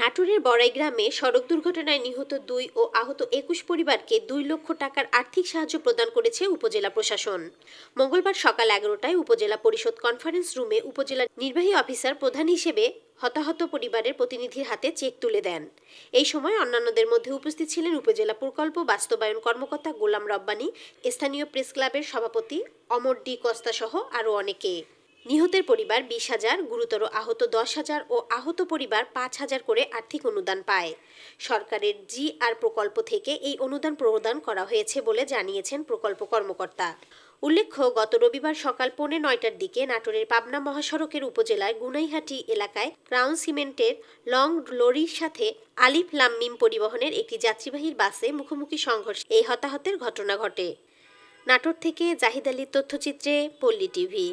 নাটোরের বড়াই গ্রামে সড়ক দুর্ঘটনায় নিহত দুই ও আহত একুশ পরিবারকে দুই লক্ষ টাকার আর্থিক সাহায্য প্রদান করেছে উপজেলা প্রশাসন মঙ্গলবার সকাল এগারোটায় উপজেলা পরিষদ কনফারেন্স রুমে উপজেলা নির্বাহী অফিসার প্রধান হিসেবে হতাহত পরিবারের প্রতিনিধির হাতে চেক তুলে দেন এই সময় অন্যান্যদের মধ্যে উপস্থিত ছিলেন উপজেলা প্রকল্প বাস্তবায়ন কর্মকর্তা গোলাম রব্বানি স্থানীয় প্রেস ক্লাবের সভাপতি অমর ডি কস্তা সহ আরও অনেকে নিহতের পরিবার বিশ হাজার গুরুতর আহত দশ হাজার ও আহত পরিবার পাঁচ হাজার করে আর্থিক অনুদান পায় সরকারের জি আর প্রকল্প থেকে এই অনুদান প্রদান করা হয়েছে বলে জানিয়েছেন প্রকল্প কর্মকর্তা উল্লেখ্য গত রবিবার সকাল পৌনে নয়টার দিকে নাটোরের পাবনা মহাসড়কের উপজেলায় গুনাইহাটি এলাকায় ক্রাউন সিমেন্টের লং লরির সাথে আলিফ লাম্মিম পরিবহনের একটি যাত্রীবাহীর বাসে মুখোমুখি সংঘর্ষ এই হতাহতের ঘটনা ঘটে নাটোর থেকে জাহিদ আলীর তথ্যচিত্রে পল্লী টিভি